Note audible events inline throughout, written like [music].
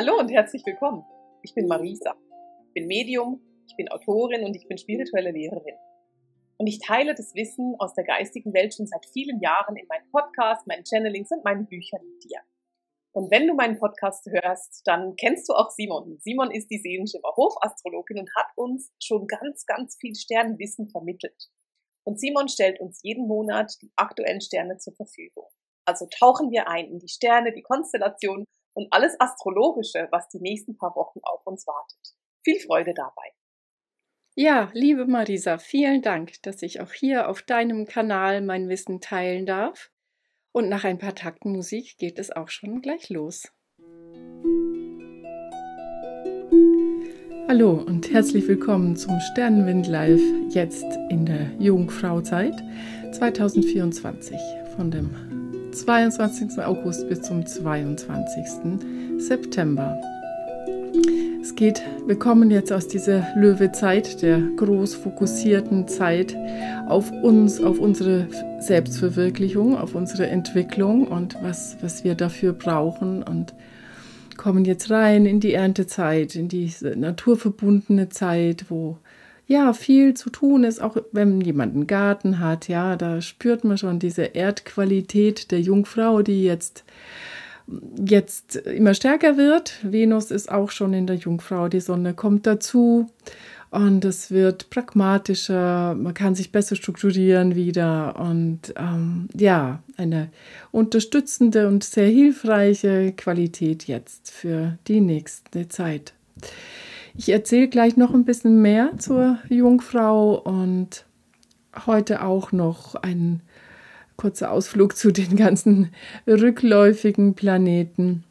Hallo und herzlich willkommen. Ich bin Marisa. Ich bin Medium, ich bin Autorin und ich bin spirituelle Lehrerin. Und ich teile das Wissen aus der geistigen Welt schon seit vielen Jahren in meinen Podcasts, meinen Channelings und meinen Büchern mit dir. Und wenn du meinen Podcast hörst, dann kennst du auch Simon. Simon ist die Seelenschimmer Hofastrologin und hat uns schon ganz, ganz viel Sternenwissen vermittelt. Und Simon stellt uns jeden Monat die aktuellen Sterne zur Verfügung. Also tauchen wir ein in die Sterne, die Konstellationen und alles Astrologische, was die nächsten paar Wochen auf uns wartet. Viel Freude dabei! Ja, liebe Marisa, vielen Dank, dass ich auch hier auf deinem Kanal mein Wissen teilen darf. Und nach ein paar Takten Musik geht es auch schon gleich los. Hallo und herzlich willkommen zum Sternenwind Live jetzt in der Jungfrauzeit 2024 von dem 22. August bis zum 22. September. Es geht, wir kommen jetzt aus dieser Löwezeit, der groß fokussierten Zeit auf uns, auf unsere Selbstverwirklichung, auf unsere Entwicklung und was, was wir dafür brauchen und kommen jetzt rein in die Erntezeit, in diese naturverbundene Zeit, wo ja viel zu tun ist, auch wenn jemand einen Garten hat, ja, da spürt man schon diese Erdqualität der Jungfrau, die jetzt jetzt immer stärker wird. Venus ist auch schon in der Jungfrau, die Sonne kommt dazu und es wird pragmatischer, man kann sich besser strukturieren wieder und ähm, ja, eine unterstützende und sehr hilfreiche Qualität jetzt für die nächste Zeit. Ich erzähle gleich noch ein bisschen mehr zur Jungfrau und heute auch noch ein kurzer Ausflug zu den ganzen rückläufigen Planeten.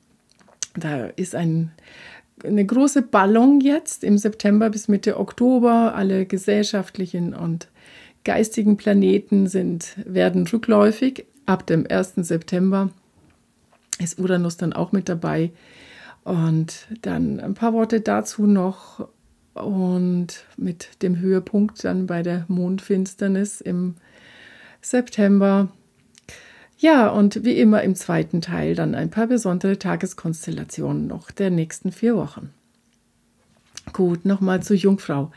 Da ist ein, eine große Ballung jetzt im September bis Mitte Oktober. Alle gesellschaftlichen und geistigen Planeten sind, werden rückläufig. Ab dem 1. September ist Uranus dann auch mit dabei. Und dann ein paar Worte dazu noch und mit dem Höhepunkt dann bei der Mondfinsternis im September. Ja, und wie immer im zweiten Teil dann ein paar besondere Tageskonstellationen noch der nächsten vier Wochen. Gut, nochmal zur Jungfrau.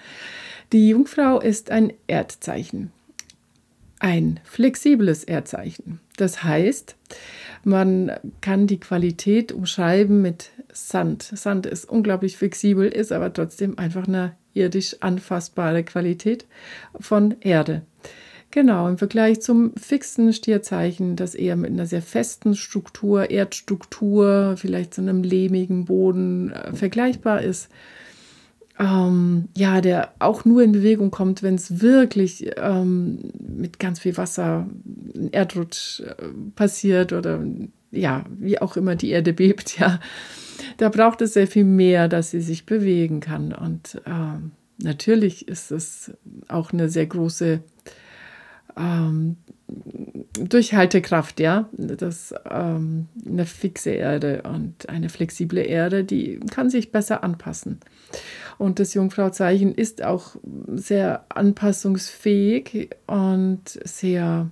Die Jungfrau ist ein Erdzeichen, ein flexibles Erdzeichen. Das heißt, man kann die Qualität umschreiben mit Sand. Sand ist unglaublich flexibel, ist aber trotzdem einfach eine irdisch anfassbare Qualität von Erde. Genau, im Vergleich zum fixen Stierzeichen, das eher mit einer sehr festen Struktur, Erdstruktur, vielleicht so einem lehmigen Boden äh, vergleichbar ist, ähm, ja, der auch nur in Bewegung kommt, wenn es wirklich ähm, mit ganz viel Wasser, ein Erdrutsch äh, passiert oder ja, wie auch immer die Erde bebt, [laughs] ja. Da braucht es sehr viel mehr, dass sie sich bewegen kann. Und ähm, natürlich ist es auch eine sehr große ähm, Durchhaltekraft, ja. Das, ähm, eine fixe Erde und eine flexible Erde, die kann sich besser anpassen. Und das Jungfrauzeichen ist auch sehr anpassungsfähig und sehr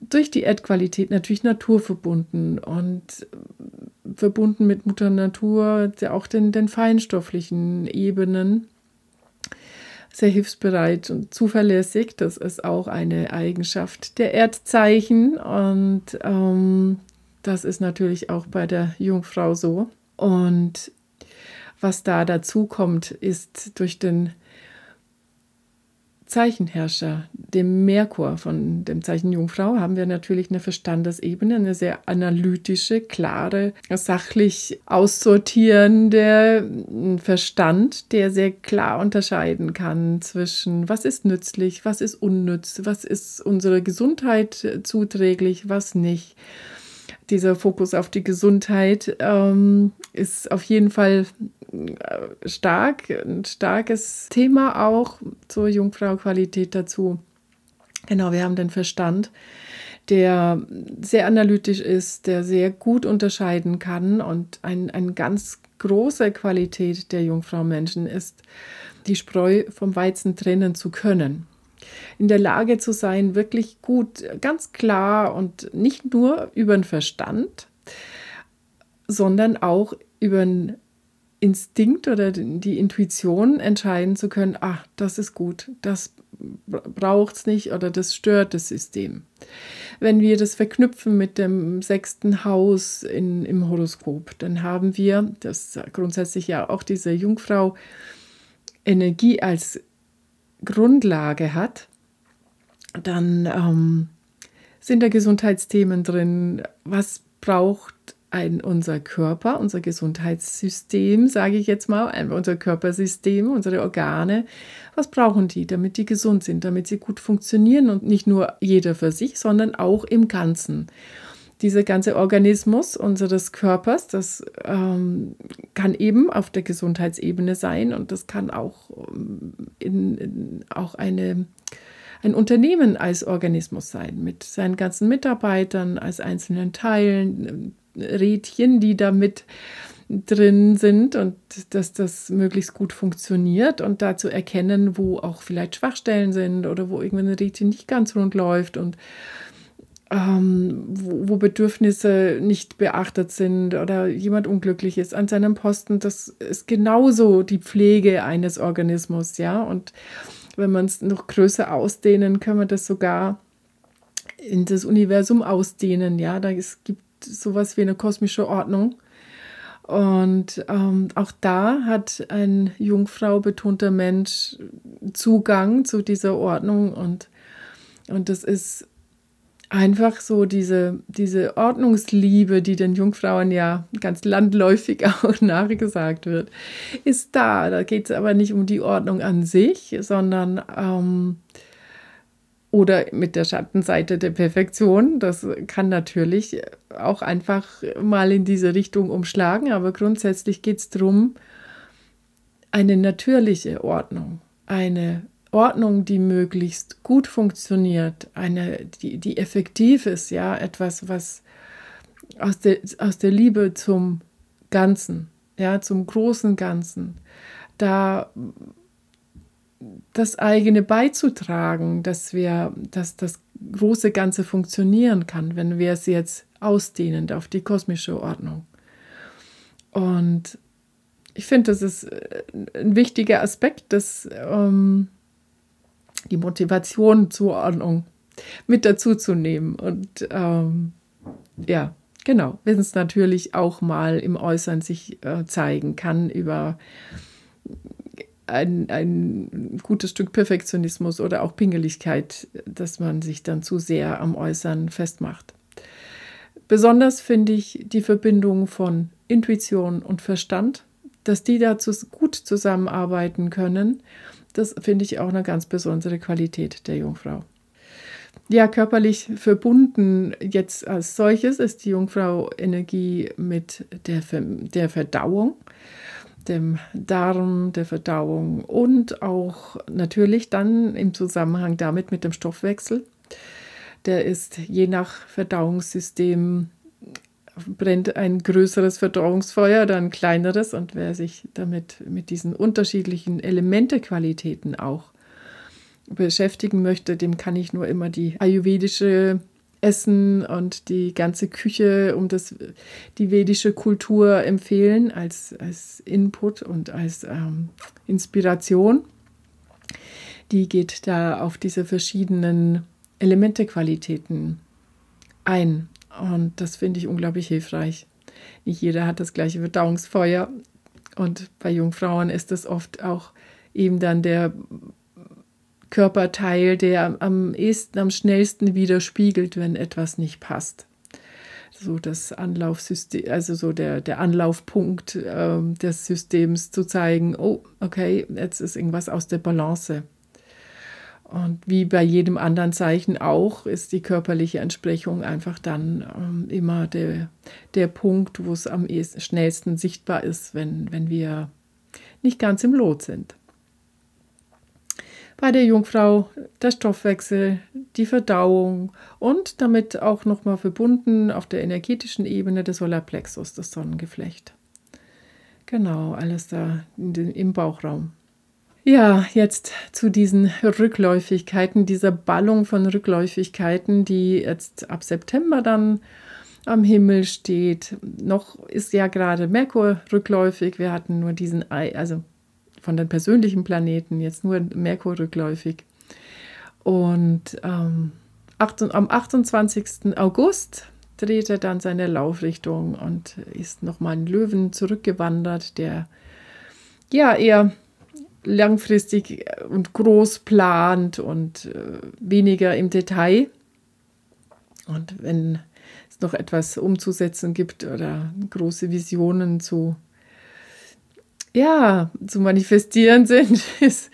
durch die Erdqualität natürlich naturverbunden und verbunden mit Mutter Natur, auch den, den feinstofflichen Ebenen sehr hilfsbereit und zuverlässig. Das ist auch eine Eigenschaft der Erdzeichen und ähm, das ist natürlich auch bei der Jungfrau so. Und was da dazu kommt, ist durch den Zeichenherrscher, dem Merkur von dem Zeichen Jungfrau, haben wir natürlich eine Verstandesebene, eine sehr analytische, klare, sachlich aussortierende Verstand, der sehr klar unterscheiden kann zwischen, was ist nützlich, was ist unnütz, was ist unserer Gesundheit zuträglich, was nicht dieser Fokus auf die Gesundheit ähm, ist auf jeden Fall äh, stark, ein starkes Thema auch zur Jungfrau-Qualität dazu. Genau, wir haben den Verstand, der sehr analytisch ist, der sehr gut unterscheiden kann und eine ein ganz große Qualität der Jungfrau-Menschen ist, die Spreu vom Weizen trennen zu können in der Lage zu sein, wirklich gut, ganz klar und nicht nur über den Verstand, sondern auch über den Instinkt oder die Intuition entscheiden zu können, ach, das ist gut, das braucht es nicht oder das stört das System. Wenn wir das verknüpfen mit dem sechsten Haus in, im Horoskop, dann haben wir, das grundsätzlich ja auch diese Jungfrau Energie als Grundlage hat, dann ähm, sind da Gesundheitsthemen drin, was braucht ein, unser Körper, unser Gesundheitssystem, sage ich jetzt mal, unser Körpersystem, unsere Organe, was brauchen die, damit die gesund sind, damit sie gut funktionieren und nicht nur jeder für sich, sondern auch im Ganzen. Dieser ganze Organismus unseres Körpers, das ähm, kann eben auf der Gesundheitsebene sein und das kann auch, ähm, in, in, auch eine ein Unternehmen als Organismus sein, mit seinen ganzen Mitarbeitern, als einzelnen Teilen, Rädchen, die da mit drin sind und dass das möglichst gut funktioniert und da zu erkennen, wo auch vielleicht Schwachstellen sind oder wo irgendwann ein Rädchen nicht ganz rund läuft und ähm, wo, wo, Bedürfnisse nicht beachtet sind oder jemand unglücklich ist an seinem Posten. Das ist genauso die Pflege eines Organismus, ja. Und wenn man es noch größer ausdehnen, können wir das sogar in das Universum ausdehnen, ja. Da es gibt sowas wie eine kosmische Ordnung. Und ähm, auch da hat ein Jungfrau betonter Mensch Zugang zu dieser Ordnung und, und das ist einfach so diese, diese Ordnungsliebe, die den Jungfrauen ja ganz landläufig [laughs] auch nachgesagt wird, ist da. Da geht es aber nicht um die Ordnung an sich, sondern ähm, oder mit der Schattenseite der Perfektion. Das kann natürlich auch einfach mal in diese Richtung umschlagen, aber grundsätzlich geht es darum, eine natürliche Ordnung, eine Ordnung, die möglichst gut funktioniert, eine, die, die effektiv ist, ja, etwas, was aus der, aus der Liebe zum Ganzen, ja, zum großen Ganzen. Da das eigene beizutragen, dass wir, dass das große Ganze funktionieren kann, wenn wir es jetzt ausdehnen auf die kosmische Ordnung. Und ich finde, das ist äh, ein wichtiger Aspekt, dass ähm, die Motivation zur Ordnung mit dazu zu nehmen. Und ähm, ja, genau, wenn es natürlich auch mal im Äußeren sich äh, zeigen kann über ein, ein gutes Stück Perfektionismus oder auch Pingeligkeit, dass man sich dann zu sehr am Äußern festmacht. Besonders finde ich die Verbindung von Intuition und Verstand, dass die dazu gut zusammenarbeiten können. Das finde ich auch eine ganz besondere Qualität der Jungfrau. Ja, körperlich verbunden jetzt als solches ist die Jungfrau Energie mit der, der Verdauung dem Darm, der Verdauung und auch natürlich dann im Zusammenhang damit mit dem Stoffwechsel. Der ist je nach Verdauungssystem brennt ein größeres Verdauungsfeuer oder ein kleineres und wer sich damit mit diesen unterschiedlichen Elementequalitäten auch beschäftigen möchte, dem kann ich nur immer die ayurvedische Essen und die ganze Küche um das, die vedische Kultur empfehlen als, als Input und als ähm, Inspiration. Die geht da auf diese verschiedenen Elementequalitäten ein. Und das finde ich unglaublich hilfreich. Nicht jeder hat das gleiche Verdauungsfeuer. Und bei Jungfrauen ist das oft auch eben dann der Körperteil, der am ehesten, am schnellsten widerspiegelt, wenn etwas nicht passt. So das Anlaufsystem, also so der, der Anlaufpunkt äh, des Systems zu zeigen, oh, okay, jetzt ist irgendwas aus der Balance. Und wie bei jedem anderen Zeichen auch, ist die körperliche Entsprechung einfach dann ähm, immer der, der Punkt, wo es am ehesten, schnellsten sichtbar ist, wenn, wenn wir nicht ganz im Lot sind bei der Jungfrau der Stoffwechsel, die Verdauung und damit auch nochmal verbunden auf der energetischen Ebene der Solarplexus, das Sonnengeflecht. Genau, alles da den, im Bauchraum. Ja, jetzt zu diesen Rückläufigkeiten, dieser Ballung von Rückläufigkeiten, die jetzt ab September dann am Himmel steht. Noch ist ja gerade Merkur rückläufig. Wir hatten nur diesen, also von den persönlichen Planeten, jetzt nur Merkur rückläufig. Und ähm, am 28. August dreht er dann seine Laufrichtung und ist nochmal in Löwen zurückgewandert, der ja eher langfristig und groß plant und äh, weniger im Detail. Und wenn es noch etwas umzusetzen gibt oder große Visionen zu ja, zu manifestieren [laughs] sind, ist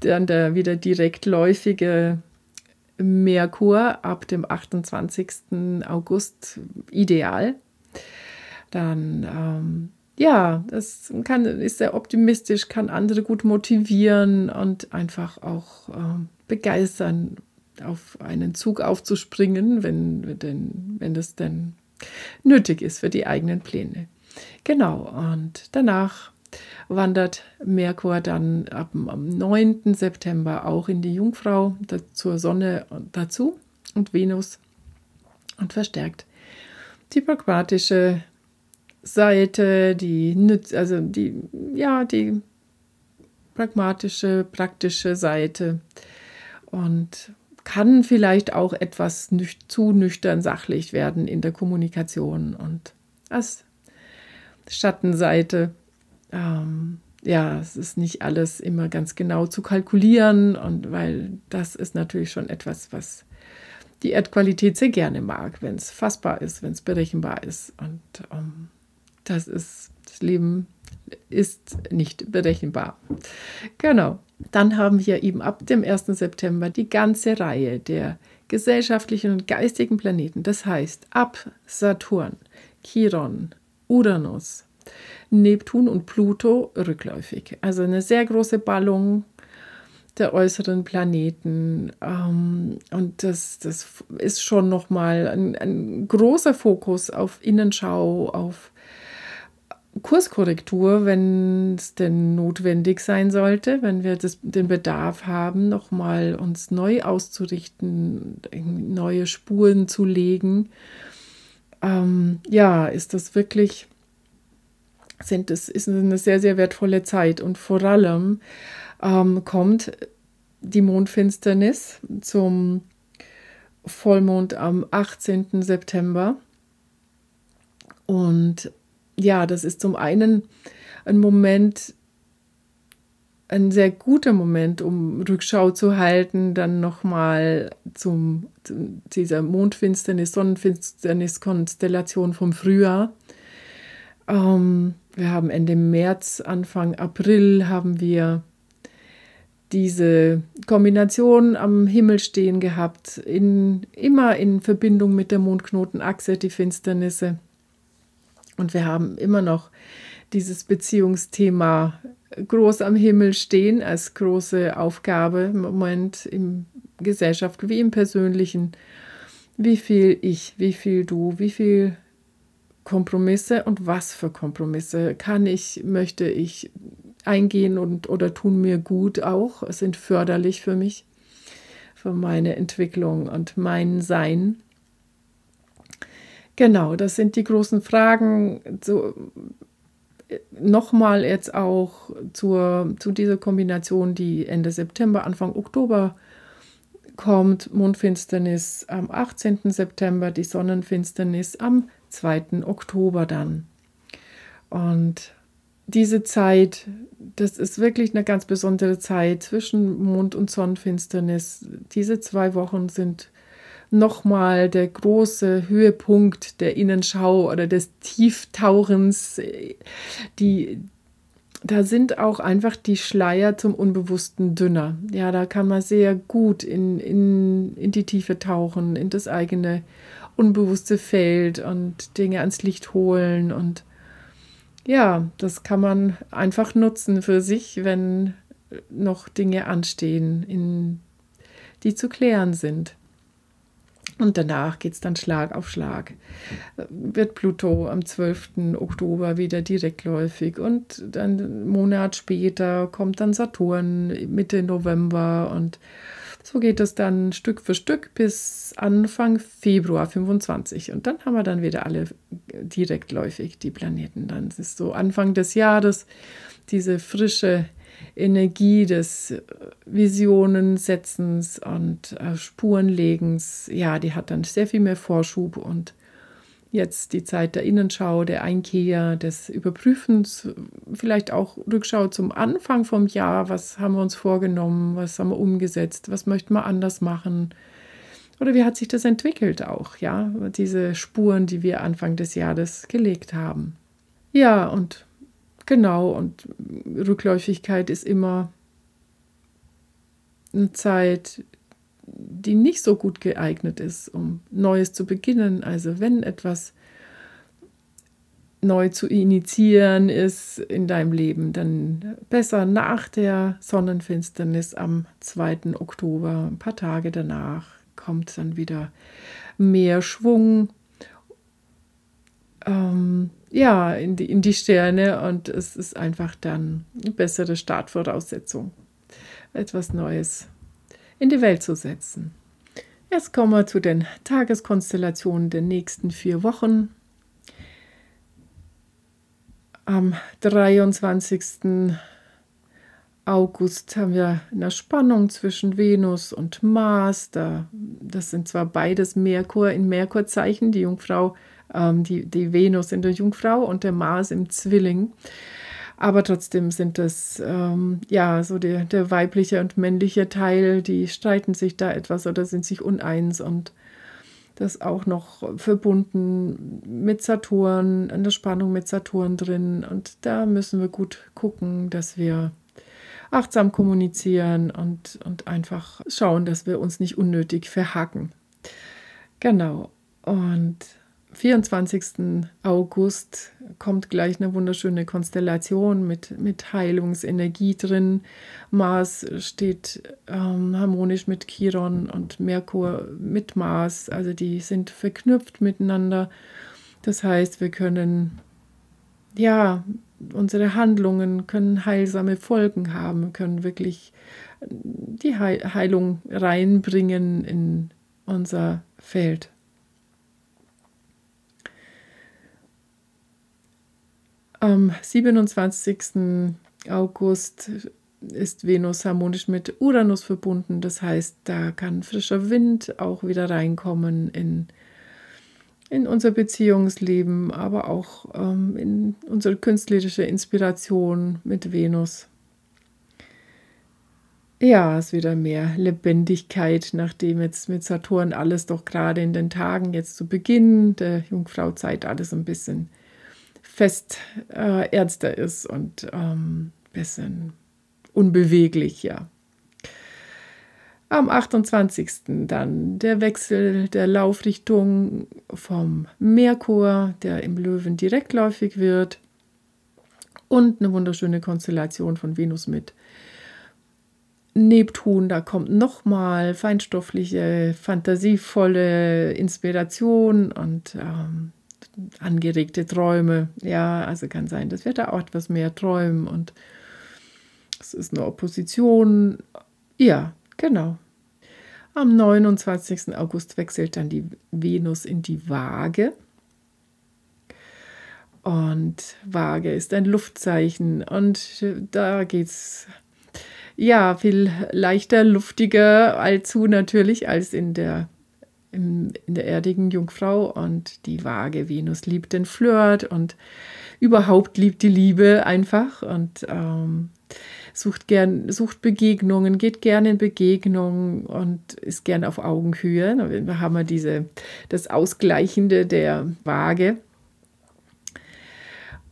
dann der wieder direktläufige Merkur ab dem 28. August ideal. Dann, ähm, ja, das kann, ist sehr optimistisch, kann andere gut motivieren und einfach auch ähm, begeistern, auf einen Zug aufzuspringen, wenn, denn, wenn das denn nötig ist für die eigenen Pläne. Genau, und danach wandert Merkur dann ab am 9. September auch in die Jungfrau zur Sonne dazu und Venus und verstärkt die pragmatische Seite, die also die ja die pragmatische, praktische Seite und kann vielleicht auch etwas nüch zu nüchtern sachlich werden in der Kommunikation und als Schattenseite ähm, ja, es ist nicht alles immer ganz genau zu kalkulieren und weil das ist natürlich schon etwas, was die Erdqualität sehr gerne mag, wenn es fassbar ist, wenn es berechenbar ist. Und ähm, das ist, das Leben ist nicht berechenbar. Genau. Dann haben wir eben ab dem 1. September die ganze Reihe der gesellschaftlichen und geistigen Planeten. Das heißt, ab Saturn, Chiron, Uranus, Neptun und Pluto rückläufig. Also eine sehr große Ballung der äußeren Planeten. Ähm, und das, das ist schon nochmal ein, ein großer Fokus auf Innenschau, auf Kurskorrektur, wenn es denn notwendig sein sollte, wenn wir das, den Bedarf haben, nochmal uns neu auszurichten, neue Spuren zu legen. Ähm, ja, ist das wirklich sind es, ist eine sehr, sehr wertvolle Zeit. Und vor allem ähm, kommt die Mondfinsternis zum Vollmond am 18. September. Und ja, das ist zum einen ein Moment, ein sehr guter Moment, um Rückschau zu halten, dann nochmal zu dieser Mondfinsternis, Sonnenfinsternis-Konstellation vom Frühjahr. Ähm, wir haben Ende März, Anfang April haben wir diese Kombination am Himmel stehen gehabt, in, immer in Verbindung mit der Mondknotenachse, die Finsternisse. Und wir haben immer noch dieses Beziehungsthema groß am Himmel stehen als große Aufgabe im Moment im Gesellschaft wie im persönlichen. Wie viel ich, wie viel du, wie viel Kompromisse und was für Kompromisse kann ich, möchte ich eingehen und oder tun mir gut auch, sind förderlich für mich, für meine Entwicklung und mein Sein. Genau, das sind die großen Fragen. So, Nochmal jetzt auch zur, zu dieser Kombination, die Ende September, Anfang Oktober kommt. Mondfinsternis am 18. September, die Sonnenfinsternis am 2. Oktober dann. Und diese Zeit, das ist wirklich eine ganz besondere Zeit zwischen Mond- und Sonnenfinsternis. Diese zwei Wochen sind nochmal der große Höhepunkt der Innenschau oder des Tieftauchens. Die, da sind auch einfach die Schleier zum Unbewussten dünner. Ja, da kann man sehr gut in, in, in die Tiefe tauchen, in das eigene Unbewusste Feld und Dinge ans Licht holen. Und ja, das kann man einfach nutzen für sich, wenn noch Dinge anstehen, in, die zu klären sind. Und danach geht es dann Schlag auf Schlag. Wird Pluto am 12. Oktober wieder direktläufig und dann einen Monat später kommt dann Saturn Mitte November und so geht es dann Stück für Stück bis Anfang Februar 25. Und dann haben wir dann wieder alle direktläufig die Planeten. Dann ist so Anfang des Jahres diese frische Energie des äh, Visionensetzens und äh, Spurenlegens. Ja, die hat dann sehr viel mehr Vorschub und jetzt die Zeit der Innenschau, der Einkehr, des Überprüfens, vielleicht auch Rückschau zum Anfang vom Jahr, was haben wir uns vorgenommen, was haben wir umgesetzt, was möchten wir anders machen oder wie hat sich das entwickelt auch, ja, diese Spuren, die wir Anfang des Jahres gelegt haben. Ja, und genau, und Rückläufigkeit ist immer eine Zeit, die nicht so gut geeignet ist, um Neues zu beginnen. Also wenn etwas neu zu initiieren ist in deinem Leben, dann besser nach der Sonnenfinsternis am 2. Oktober, ein paar Tage danach, kommt dann wieder mehr Schwung ähm, ja, in, die, in die Sterne und es ist einfach dann eine bessere Startvoraussetzung, etwas Neues in die Welt zu setzen. Jetzt kommen wir zu den Tageskonstellationen der nächsten vier Wochen. Am 23. August haben wir eine Spannung zwischen Venus und Mars. Da, das sind zwar beides Merkur in Merkurzeichen, die Jungfrau, ähm, die, die Venus in der Jungfrau und der Mars im Zwilling. Aber trotzdem sind das ähm, ja so der, der weibliche und männliche Teil, die streiten sich da etwas oder sind sich uneins und das auch noch verbunden mit Saturn, in der Spannung mit Saturn drin. Und da müssen wir gut gucken, dass wir achtsam kommunizieren und, und einfach schauen, dass wir uns nicht unnötig verhaken. Genau. Und 24. August kommt gleich eine wunderschöne Konstellation mit, mit Heilungsenergie drin. Mars steht ähm, harmonisch mit Chiron und Merkur mit Mars. Also die sind verknüpft miteinander. Das heißt, wir können, ja, unsere Handlungen können heilsame Folgen haben, können wirklich die Heilung reinbringen in unser Feld. Am 27. August ist Venus harmonisch mit Uranus verbunden. Das heißt, da kann frischer Wind auch wieder reinkommen in, in unser Beziehungsleben, aber auch ähm, in unsere künstlerische Inspiration mit Venus. Ja, es ist wieder mehr Lebendigkeit, nachdem jetzt mit Saturn alles doch gerade in den Tagen jetzt zu Beginn der Jungfrauzeit alles ein bisschen fest äh, ernster ist und ähm, bisschen unbeweglich, ja. Am 28. dann der Wechsel der Laufrichtung vom Merkur, der im Löwen direktläufig wird. Und eine wunderschöne Konstellation von Venus mit Neptun. Da kommt nochmal feinstoffliche, fantasievolle Inspiration und ähm, angeregte Träume. Ja, also kann sein, dass wir da auch etwas mehr träumen und es ist eine Opposition. Ja, genau. Am 29. August wechselt dann die Venus in die Waage. Und Waage ist ein Luftzeichen und da geht es ja viel leichter, luftiger allzu natürlich als in der in der erdigen Jungfrau und die Waage Venus liebt den Flirt und überhaupt liebt die Liebe einfach und ähm, sucht gern, sucht Begegnungen, geht gerne in Begegnungen und ist gern auf Augenhöhe. wir haben wir diese, das Ausgleichende der Waage.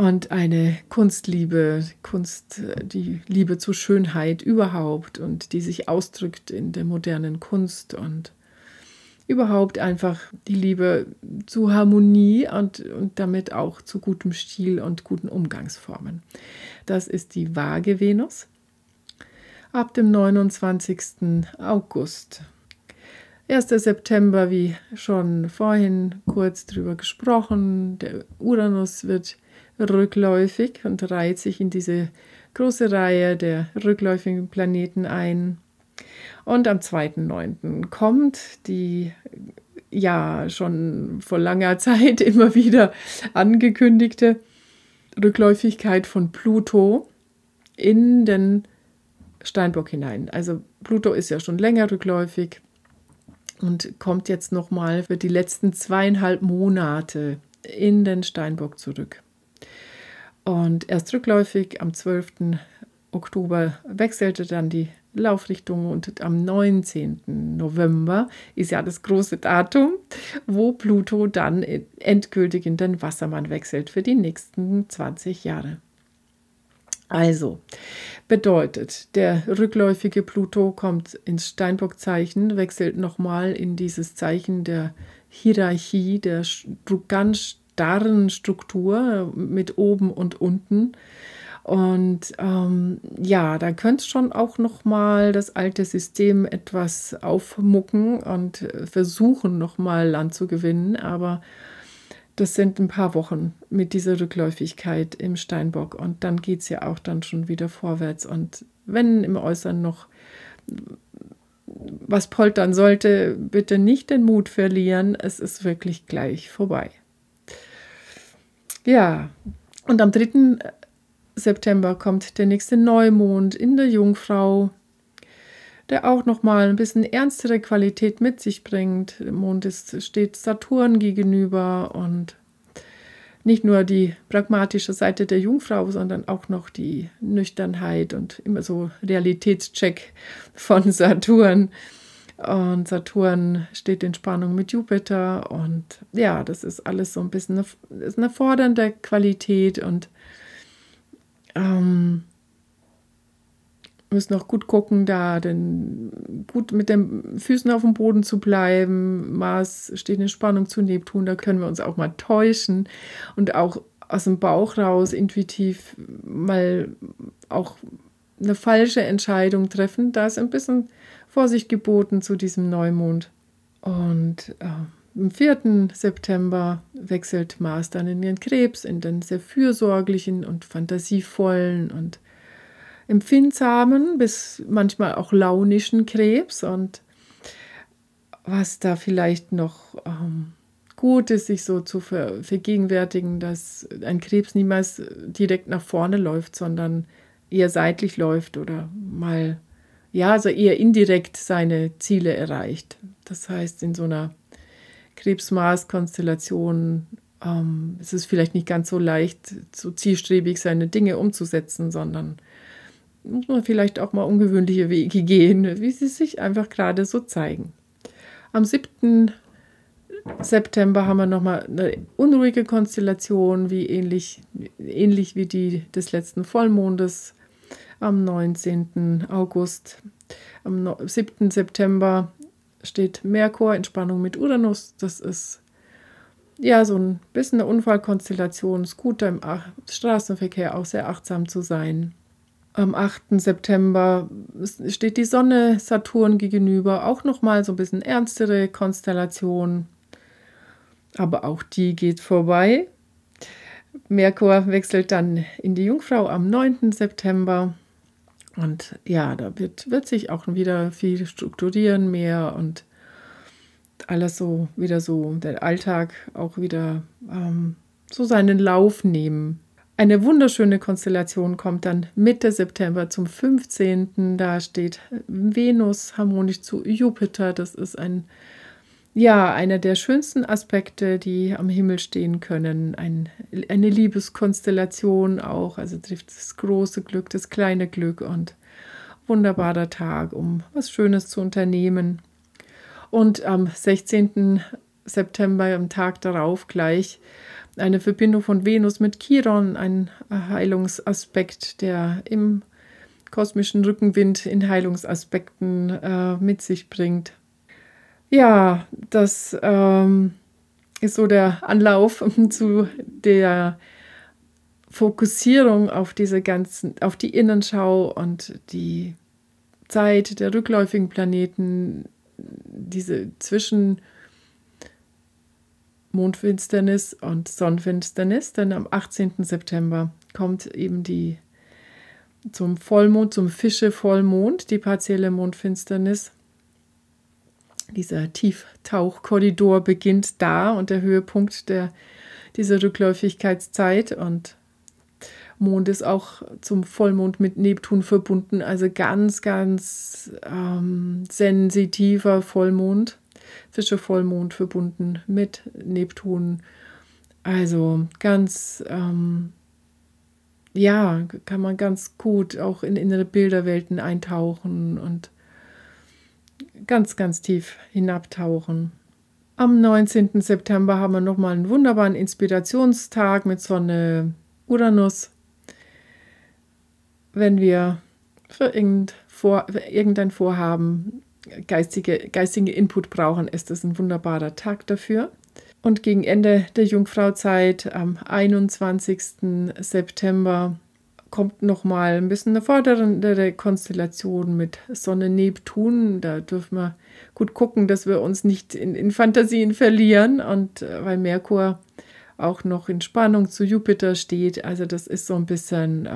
Und eine Kunstliebe, Kunst, die Liebe zur Schönheit überhaupt und die sich ausdrückt in der modernen Kunst und überhaupt einfach die Liebe zu Harmonie und, und damit auch zu gutem Stil und guten Umgangsformen. Das ist die Waage Venus ab dem 29. August. 1. September, wie schon vorhin kurz drüber gesprochen, der Uranus wird rückläufig und reiht sich in diese große Reihe der rückläufigen Planeten ein. Und am 2.9. kommt die ja schon vor langer [laughs] Zeit immer wieder angekündigte Rückläufigkeit von Pluto in den Steinbock hinein. Also Pluto ist ja schon länger rückläufig und kommt jetzt nochmal für die letzten zweieinhalb Monate in den Steinbock zurück. Und erst rückläufig am 12. Oktober wechselte dann die Laufrichtung und am 19. November ist ja das große Datum, wo Pluto dann endgültig in den Wassermann wechselt für die nächsten 20 Jahre. Also bedeutet, der rückläufige Pluto kommt ins Steinbockzeichen, wechselt nochmal in dieses Zeichen der Hierarchie, der ganz starren Struktur mit oben und unten und ähm, ja, da könnte schon auch nochmal das alte System etwas aufmucken und versuchen, nochmal Land zu gewinnen. Aber das sind ein paar Wochen mit dieser Rückläufigkeit im Steinbock. Und dann geht es ja auch dann schon wieder vorwärts. Und wenn im Äußeren noch was poltern sollte, bitte nicht den Mut verlieren. Es ist wirklich gleich vorbei. Ja, und am dritten September kommt der nächste Neumond in der Jungfrau, der auch nochmal ein bisschen ernstere Qualität mit sich bringt. Der Mond ist, steht Saturn gegenüber und nicht nur die pragmatische Seite der Jungfrau, sondern auch noch die Nüchternheit und immer so Realitätscheck von [laughs] Saturn. Und Saturn steht in Spannung mit Jupiter und ja, das ist alles so ein bisschen eine, eine fordernde Qualität und ähm, müssen auch gut gucken, da denn gut mit den Füßen auf dem Boden zu bleiben. Mars steht in Spannung zu Neptun, da können wir uns auch mal täuschen und auch aus dem Bauch raus intuitiv mal auch eine falsche Entscheidung treffen. Da ist ein bisschen Vorsicht geboten zu diesem Neumond. Und äh, am 4. September wechselt Mars dann in ihren Krebs, in den sehr fürsorglichen und fantasievollen und empfindsamen bis manchmal auch launischen Krebs. Und was da vielleicht noch ähm, gut ist, sich so zu ver vergegenwärtigen, dass ein Krebs niemals direkt nach vorne läuft, sondern eher seitlich läuft oder mal, ja, also eher indirekt seine Ziele erreicht. Das heißt, in so einer Krebsmaßkonstellationen. Ähm, es ist vielleicht nicht ganz so leicht, so zielstrebig seine Dinge umzusetzen, sondern muss man vielleicht auch mal ungewöhnliche Wege gehen, wie sie sich einfach gerade so zeigen. Am 7. September haben wir nochmal eine unruhige Konstellation, wie ähnlich, ähnlich wie die des letzten Vollmondes am 19. August. Am 7. September steht Merkur in Spannung mit Uranus. Das ist ja so ein bisschen eine Unfallkonstellation. Es ist gut, im Straßenverkehr auch sehr achtsam zu sein. Am 8. September steht die Sonne Saturn gegenüber. Auch nochmal so ein bisschen ernstere Konstellation. Aber auch die geht vorbei. Merkur wechselt dann in die Jungfrau am 9. September. Und ja, da wird, wird sich auch wieder viel strukturieren mehr und alles so wieder so, der Alltag auch wieder ähm, so seinen Lauf nehmen. Eine wunderschöne Konstellation kommt dann Mitte September zum 15. Da steht Venus harmonisch zu Jupiter. Das ist ein ja, einer der schönsten Aspekte, die am Himmel stehen können. Ein, eine Liebeskonstellation auch. Also trifft das große Glück, das kleine Glück und wunderbarer Tag, um was Schönes zu unternehmen. Und am 16. September, am Tag darauf gleich, eine Verbindung von Venus mit Chiron, ein Heilungsaspekt, der im kosmischen Rückenwind in Heilungsaspekten äh, mit sich bringt. Ja, das ähm, ist so der Anlauf [laughs] zu der Fokussierung auf diese ganzen, auf die Innenschau und die Zeit der rückläufigen Planeten, diese zwischen Mondfinsternis und Sonnenfinsternis, denn am 18. September kommt eben die zum Vollmond, zum Fische-Vollmond, die partielle Mondfinsternis dieser Tieftauchkorridor beginnt da und der Höhepunkt der, dieser Rückläufigkeitszeit und Mond ist auch zum Vollmond mit Neptun verbunden, also ganz, ganz ähm, sensitiver Vollmond, Fische Vollmond verbunden mit Neptun. Also ganz, ähm, ja, kann man ganz gut auch in innere Bilderwelten eintauchen und ganz, ganz tief hinabtauchen. Am 19. September haben wir nochmal einen wunderbaren Inspirationstag mit Sonne Uranus. Wenn wir für, irgend, vor, irgendein Vorhaben geistige, geistigen Input brauchen, ist das ein wunderbarer Tag dafür. Und gegen Ende der Jungfrauzeit am 21. September kommt nochmal ein bisschen eine fordernde Konstellation mit Sonne, Neptun. Da dürfen wir gut gucken, dass wir uns nicht in, in Fantasien verlieren. Und äh, weil Merkur auch noch in Spannung zu Jupiter steht, also das ist so ein bisschen äh,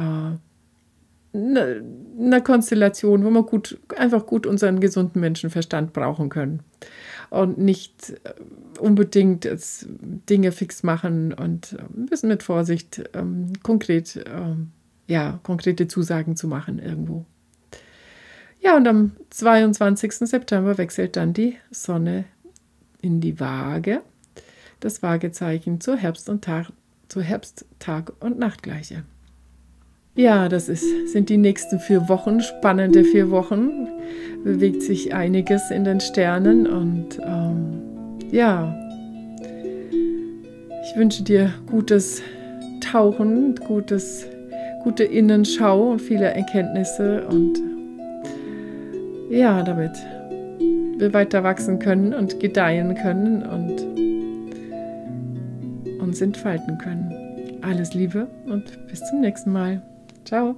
eine, eine Konstellation, wo wir gut, einfach gut unseren gesunden Menschenverstand brauchen können. Und nicht äh, unbedingt Dinge fix machen und äh, ein bisschen mit Vorsicht ähm, konkret. Ähm, ja, konkrete Zusagen zu machen irgendwo. Ja, und am 22. September wechselt dann die Sonne in die Waage, das Waagezeichen zur Herbst- und Tag, zur Herbst-, Tag- und Nachtgleiche. Ja, das ist, sind die nächsten vier Wochen, spannende vier Wochen. Bewegt sich einiges in den Sternen und ähm, ja, ich wünsche dir gutes Tauchen, gutes gute Innenschau und viele Erkenntnisse und ja, damit wir weiter wachsen können und gedeihen können und uns entfalten können. Alles Liebe und bis zum nächsten Mal. Ciao.